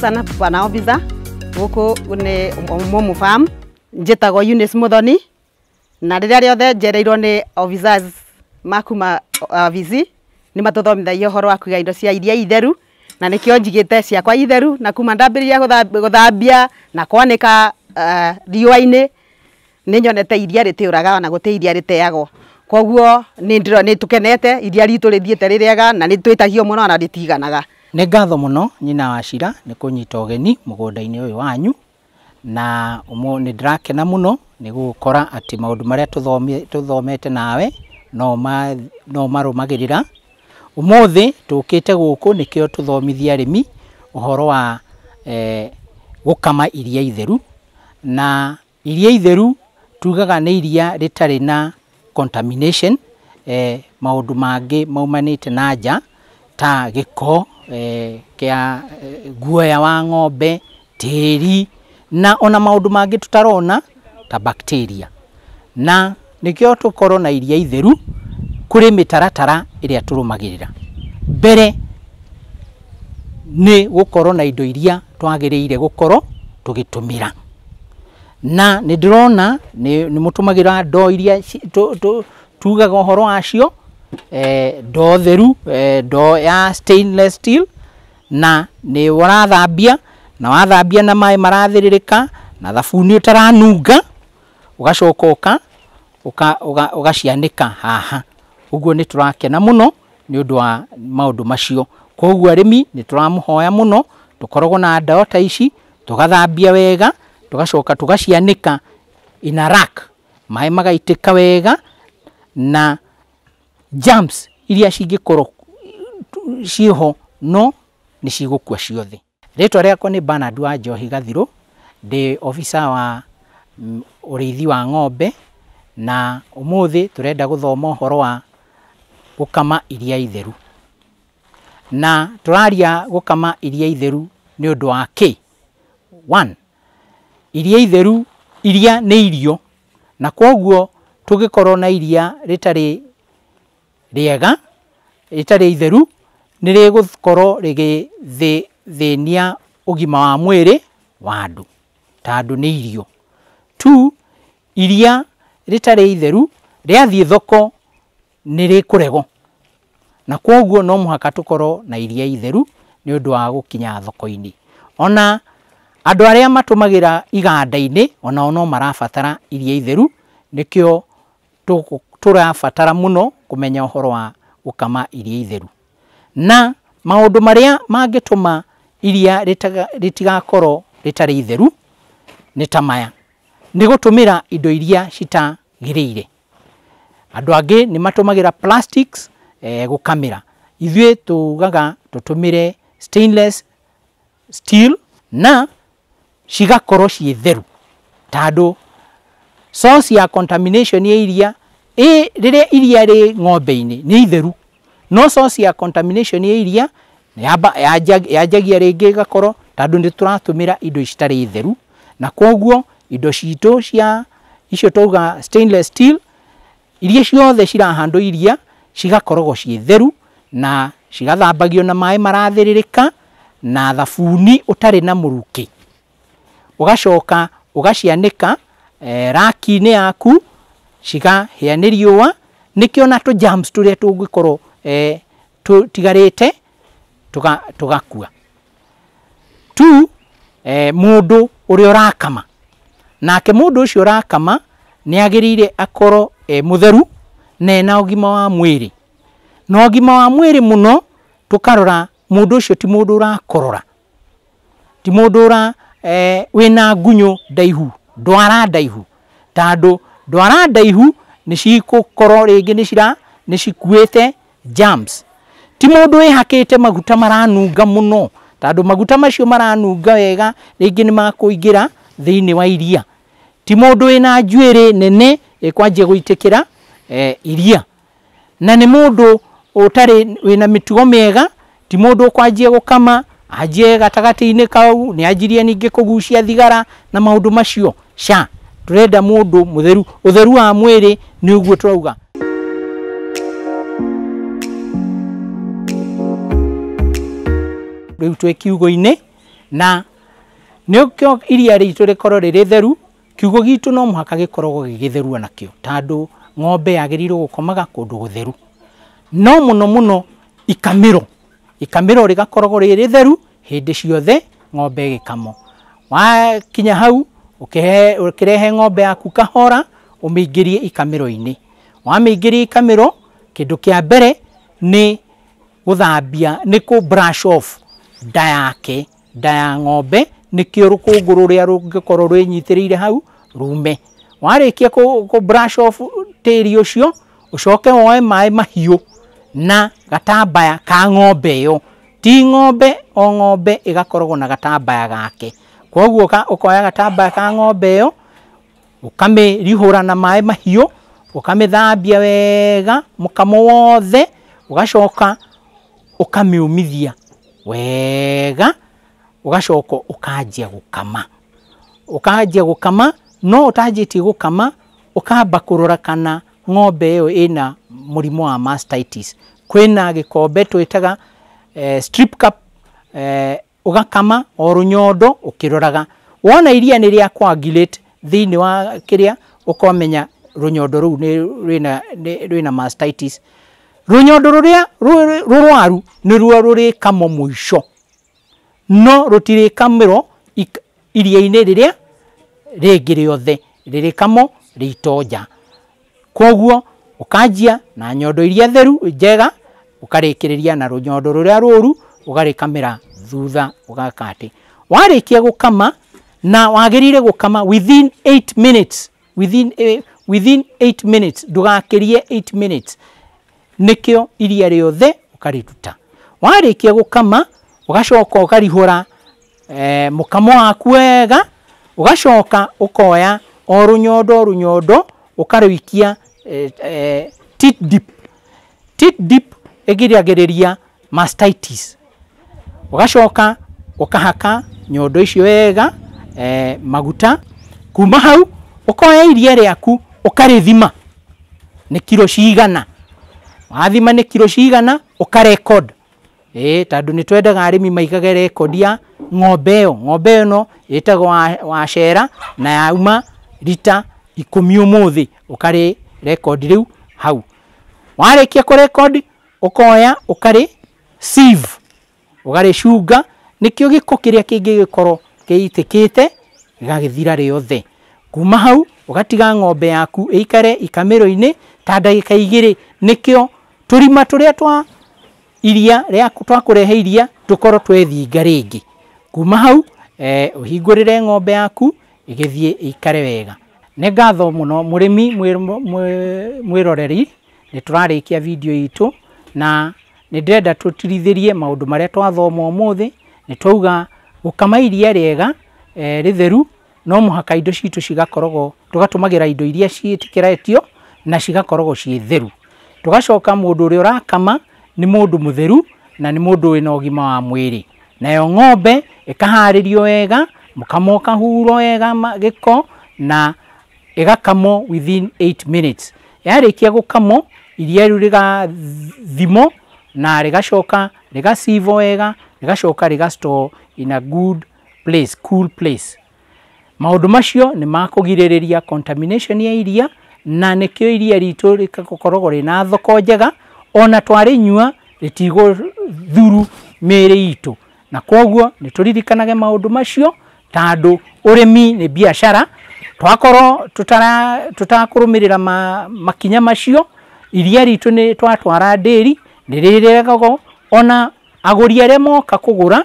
sana bwana obitha guku ni mumufahamu njitagwo Eunice Muthoni na riria riothe njereirwo ni officers makuma ofici uh, ni matuthomithagia uhoro horo kuiga indo cia iria itheru na nikio njigite ciakwa itheru na kuma ndambiriria guthambia na kwanika uh, riua-ini ni nyonete iria ritiuraga ona guti iria riteagwo koguo nä tå kenete iria ritå rä thiä rä na nä twä tagio må no na rä tiganaga nä ngatho må no nyina wa cira nä kå nyita å geni må gå nda-inä å yå wanyu na nä ndä rakena må no nä gå kora atä maå ndå marä a tå thomete nawe no marå magä rä ra å må thä tå kä te gå kå nä kä o tå thomithie arä mi å horo wa e, gå kama iria itheru na iria itheru tugaga nä iria rä tarä na contamination eh, maundu mangi maumanite na nja ta giko eh, kia eh, guoya wa ng'ombe tĩri na ona maundu mangi tutarona ta bacteria na nikio tukorwo na iria itheru kuri mitaratara iria turumagirira mbere ni gukorwo na indo iria twagiriire gukorwo tugitumira na nä ndä rona nä må tå magä ra ndo iria tugaga å horo wacio eh, ndo theru eh, ndo ya stainless steel na nä warathambia na wathambia na maä marathä rä rä ka na thabuni å taranunga å gacoka å ka å gacianä ka haha å guo nä tå rakena må no nä å ndå wa maå ndå macio koguo arä mi nä tå ramå hoya må no tå koragwo na ndao ta ici tå gathambia wega tugacoka tugacianika ina rack maĩ magaitĩka wega na germs iria cingĩkorwo ciho no cigå kua ciothe rĩtwa rĩakwa akwa nä wa Njohi gathirå ndä obica wa mm, ithi wa ng'ombe na gå thoma å horo wa kama iria itheru na gå kama iria itheru å ndå wa k one iria itheru iria nä irio na kwoguo korwo na iria rĩtarĩ rĩega rĩtarĩ itheru nĩ rĩgũkorwo rĩgĩthĩnia ugima wa mwiri wa ta tondũ nä irio tu iria rĩtarĩ itheru rĩathiĩ thoko nĩ rĩkũregwo na kwoguo no tå korwo na iria itheru å ndå wa kinya thoko inä ona andå arä a matåmagä ra iganda-inä no marabatara iria itheru nä kä o tå rabatara må no kå menya å horo wa gå kama iria itheru na maå ndå marä a mangä tå ma iria rä tarä itheru nä ta maya mä ra indo iria citagĩrĩire andũ angĩ nĩ matũmagĩra plastics eh, gũkamĩra gaga tå tå stainless steel na cigakorwo ciä theru tandå source ya contamination ya iria rä rĩrĩa iria rĩ ng'ombe-inĩ nĩ itheru no source ya contamination ya iria yanjagia rĩngĩ ĩgakorwo tondũ nĩ tũratũmĩra indo citarĩ theru na koguo indo citå cia icio twauga stainless steel iria ciothe cirahandwo iria cigakoragwo ciä theru na cigathambagio na maĩ marathĩrĩrĩka na thabuni ũtarĩ na mũrukĩ ugacoka ugacianika eh, raki-inä yaku cigahä nä riåa nä kä ona tå tå rä a tå ngä korwo eh, tigarä te tå gakua tu eh, må ndå å rä a å rakama nake må ndå å cio å rakama nä agä rä ire akorwo eh, må theru na ugima å gima wa mwä na å gima wa mwä må no tå karora må ndå å cio ti må ndå å rakorora ti må ndå å ra eh, wina gunyo daihu dwara daihu tandu dwara daihu nä cigukorwo rä ngä nä cira nä jams ti må hakete maguta maranunga må no tandå maguta macio maranunga wega rä ngä nä makå ingä ra thä wa iria ti må na juere nene ä kwanjia gå itä eh, iria na nä må ndå å tarä wä na mä tugo mä ega ti må kama ajie gatagati-inä kau nä anjirie ningä kå gucia thigara na maå ndå macio ca tå renda må ndå må theru å theru wa mwä rä nä å guo tå rauga rä u twä kiugå-inä na nä kä iria rä itå rä korwo rä rä theru kiugå gitå no må haka gä koragwo gä gä therua nakä o tandå ng'ombe yagä rä irwo gå komaga kå ndå gå theru no må no må no ikamä ro ikamä korogo rĩrĩ theru hĩndĩ ciothe ng'ombe wa kinya hau ukirehe ng'ombe yaku kahora ũmĩingĩrie ini wa wamĩingĩria ikamĩro kindu kĩa mbere ni guthambia ni ku brush off nda yake nda ya ng'ombe nĩkĩo rũkũngũ rũrĩa rũngĩkorwo rwĩnyitĩrĩire hau rume warĩkia ku brush off tĩri ucio ucoke woe mai mahiu na gatambaya ka ng'ombe ĩyo ti ng'ombe o ng'ombe ĩgakoragwo na gatambaya gake koguo ũkoya gatambaya ka ng'ombe ĩyo ũkamĩrihũra na maĩ mahiũ ũkamĩthambia wega mũkamo wothe ũgacoka ũkamĩũmithia wega ũgacoka ũkanjia gũkama ũkanjia gũkama no ũtanjĩtie gũkama ũkamba kũrora kana ng'ombe ĩyo ĩna murimo wa mastitis kwĩna gikombe twitaga eh, strip cup eh, ugakama orunyodo ukiroraga wona iria nĩ kwa coagulate thini wa runyodo ru ni rina rina mastitis rũnyondo ni rũrwaru nĩruo rũrĩkamwo muisho no kamero iria ine rĩrĩa rĩngĩ rĩothe rĩrĩkamwo rĩito nja koguo ukajia na nyondo iria theru njega ukarikiriria na runyondo ruria ruru ugarikamira thutha ugakati warikia gukama na wagirire gukama within 8 minutes within uh, within 8 minutes dugakirie 8 minutes nikio iria riothe ukarituta warikia gukama ugacoka ukarihura eh, mukamo waku wega ugacoka ukoya o runyondo runyondo ukarwikia ä giragä rä ria å gacoka å kahaka nyondo icio wega eh, maguta kuma hau å koyeiria rä aku å karä thima nä kiro cigana wathima nä kiro cigana å ka ää tondå nä twendaga rä mi maigage ya ng'ombe ä yo ng'ombe ä yo ä no ä taga wacera na yauma rita ikå mi å må thä å karä rekondi rä u hau warä kia kå å koya å karä å garä cunga nä kä o gä ko kä rä a kä ngä gä korwo gä itä kä te gagä thira rä othe kuma hau å gatiga ng'ombe yaku ä ikare ikamä ro-inä ta ndagä ka igä rä nä kä o tå rima tå rä a twa iria twakå rehe iria tå korwo twethinga rä ngä kuma hau å eh, hingå rä re ng'ombe yaku ä gä thiä ä ikare wega nä ngatho må no må rä mi mwä roreri nä tå rarä kia video itå na nä ndärenda tå rie maå ndå marä a twathoma må thä nä twauga gå kama iria rĩega e, rä theru no må haka indo citå cigakoragwo tå gatå magä ra indo iria ciätä rätio na cigakoragwo ciä theru tå gacoka må ndå å rä a å rakama nä må ndå må theru na nä må ndå wä na å gima wa mwä rä nayo ng'ombe ä kaharä rio wega må å wega gä ko na ĩgakamwo within 8 minutes yarĩkia gukamo iria rĩu thimo na rĩgacoka rĩgacivo wega rĩgacoka rĩgastore in a good place cool place maũndũ macio nĩ makũgirĩrĩria contamination ya iria na nĩkĩo iria ritũ rĩgakoragwo na thoko njega ona twarĩnyua rĩtigũthuru mĩĩrĩ itũ na kwoguo nĩ tũririkanage maũndũ macio ta andũ ũrĩmi nĩ biacara twakorwo tutakurumirira ma, makinya macio iria ritu ni twatwara ndĩri nĩrĩregagwo ona agũri arĩa moka kũgũra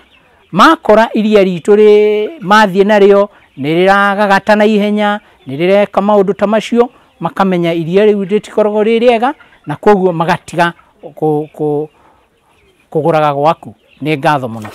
makora iria ritu mathie mathiĩ narĩo nĩrĩragagata na ihenya nĩrĩreka maũndũ ta macio makamenya iria rĩu rĩtikoragwo rĩ rĩega na koguo magatiga kuguraga gwaku ni ngatho muno